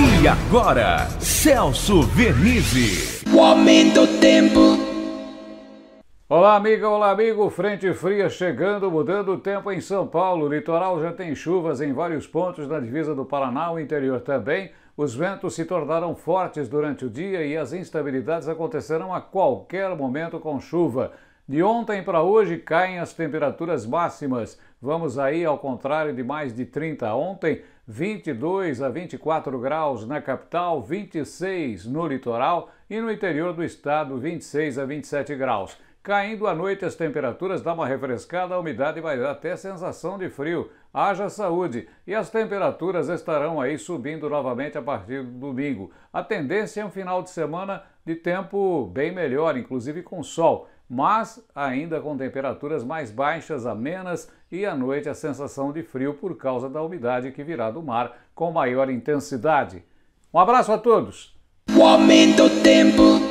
E agora, Celso Vernizzi. O aumento do tempo. Olá, amiga, olá, amigo. Frente fria chegando, mudando o tempo em São Paulo. O litoral já tem chuvas em vários pontos na divisa do Paraná, o interior também. Os ventos se tornaram fortes durante o dia e as instabilidades acontecerão a qualquer momento com chuva. De ontem para hoje caem as temperaturas máximas. Vamos aí ao contrário de mais de 30 ontem, 22 a 24 graus na capital, 26 no litoral e no interior do estado, 26 a 27 graus. Caindo à noite, as temperaturas dão uma refrescada, a umidade vai dar até sensação de frio. Haja saúde! E as temperaturas estarão aí subindo novamente a partir do domingo. A tendência é um final de semana de tempo bem melhor, inclusive com sol mas ainda com temperaturas mais baixas, amenas e à noite a sensação de frio por causa da umidade que virá do mar com maior intensidade. Um abraço a todos! O aumento do tempo.